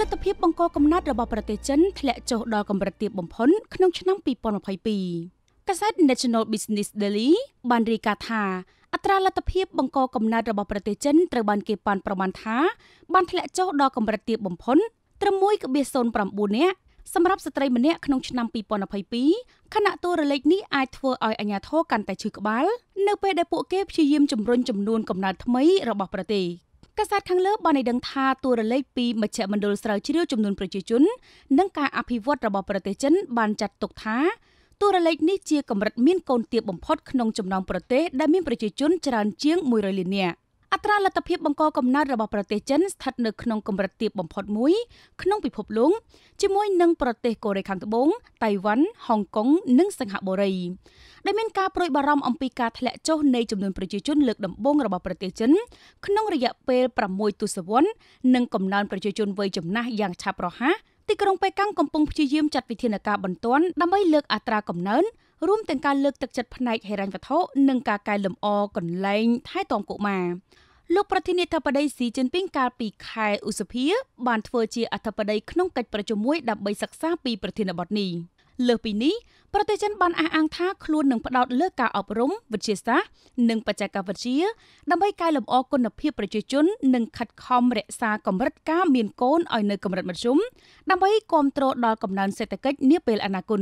លទ្ធភាពបង្កកំណត់របស់ប្រទេសចិនធ្លាក់ចុះដល់កម្រិតទាបបំផុតក្នុងឆ្នាំ2022កាសែត National Business Daily បានរាយការណ៍ថាអត្រាលទ្ធភាពបង្កកំណត់របស់ប្រទេសចិនត្រូវបានគេប៉ាន់ប្រមាណថាបានធ្លាក់ចុះដល់កម្រិតទាបបំផុតត្រឹម1.09នាក់សម្រាប់ស្ត្រីម្នាក់ក្នុងឆ្នាំ2022ខណៈតួរលេខនេះអាចធ្វើឲ្យអាញាធរកាន់តែឈឺក្បាលនៅពេលដែលពួកគេព្យាយាមជំរុញចំនួនកំណើតថ្មីរបស់ប្រទេសកាសែតខាងលើបានឲ្យដឹងថាតួរលេខពីមជ្ឈមណ្ឌលស្រាវជ្រាវចំនួនប្រជាជននិងការអភិវឌ្ឍរបស់ប្រទេសចិន បានចាត់ទុកថាតួរលេខនេះជា កម្រិតមានកូនទាបបំផុតក្នុងចំណោមប្រទេសដែលមានប្រជាជន ច្រើនជាង100លាននាក់អត្រាលទ្ធភាពបង្កកំណើតរបស់ប្រទេសចិនស្ថិតនៅក្នុងកម្រិតទាបបំផុតមួយ ក្នុងពិភពលោកជាមួយនឹងប្រទេសកូរ៉េខាងត្បូងតៃវ៉ាន់ហុងកុងនិងសិង្ហបុរីដែលមានការប្រួយបារម្ភអំពីការធ្លាក់ចុះនៃចំនួនប្រជាជនលើកដំបូងរបស់ប្រទេសចិនក្នុងរយៈពេល6ទសវត្សរ៍និងកំណើនប្រជាជនវ័យចំណាស់យ៉ាងឆាប់រហ័សទីក្រុងប៉េកាំងកំពុងព្យាយាមចាត់វិធានការបន្ទាន់ដើម្បីលើកអត្រាកំណើនរួមទាំងការលើកទឹកចិត្តផ្នែកហិរញ្ញវត្ថុនិងការកែលម្អកន្លែងថែទាំកុមារលោកប្រធានាធិបតីស៊ីជីនពីងកាលពីខែឧសភាបានធ្វើជាអធិបតីក្នុងកិច្ចប្រជុំមួយដើម្បីសិក្សាពីប្រធានបទនេះ។លើសពីនេះប្រទេសចិនបានអះអាងថាខ្លួននឹងផ្ដោតលើការអប់រំវិទ្យាសាស្ត្រនិងបច្ចេកវិទ្យាដើម្បីកែលម្អគុណភាពប្រជាជននិងខិតខំរក្សាកម្រិតការមានកូនឲ្យនៅកម្រិតមធ្យម ដើម្បីគ្រប់គ្រងដល់កំណើនសេដ្ឋកិច្ចនាពេលអនាគត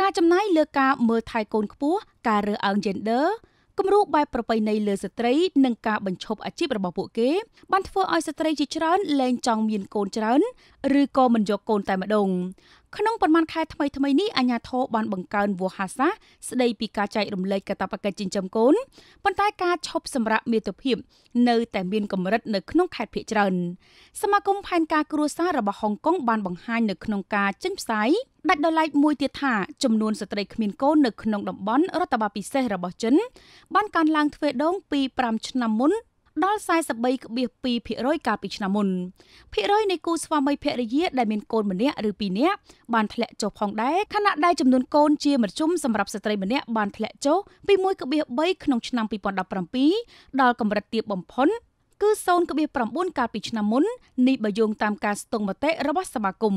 ការចំណាយលើការមើលថែកូនខ្ពស់ការរើសអើង gender គំរូបែបប្រពៃណីលើស្ត្រីនិងការបញ្ឈប់អាជីពរបស់ពួកគេបានធ្វើឲ្យស្ត្រីជាច្រើនលែងចង់មានកូនច្រើនឬក៏មិនយកកូនតែម្ដងក្នុងប៉ុន្មានខែថ្មីថ្មីនេះអាញាធរបានបង្កើនវោហាសាស្ដីពីការចែករំលែកកតាបកិច្ចចិញ្ចឹមកូនប៉ុន្តែការឈប់សម្រាកមាតុភាពនៅតែមានកម្រិតនៅក្នុងខេត្តភាគច្រើនសមាគមផែនការគ្រួសាររបស់ហុងកុងបានបង្ហាញនៅក្នុងការចេញផ្សាយដាច់ដោយឡែកមួយទៀតថាចំនួនស្ត្រីគ្មានកូននៅក្នុងតំបន់រដ្ឋបាលពិសេសរបស់ចិនបានកើនឡើងទ្វេដងពី5ឆ្នាំមុនដល់43.2%កាលពីឆ្នាំមុន ភាគរយនៃគូស្វាមីភរិយាដែលមានកូនម្នាក់ឬពីរនាក់បានធ្លាក់ចុះផងដែរខណៈដែលចំនួនកូនជាមធ្យមសម្រាប់ស្ត្រីម្នាក់បានធ្លាក់ចុះពី1.3ក្នុងឆ្នាំ2017ដល់កម្រិតទាបបំផុតគឺ0.9កាលពីឆ្នាំមុននេះបើយោងតាមការស្ទង់មតិរបស់សមាគម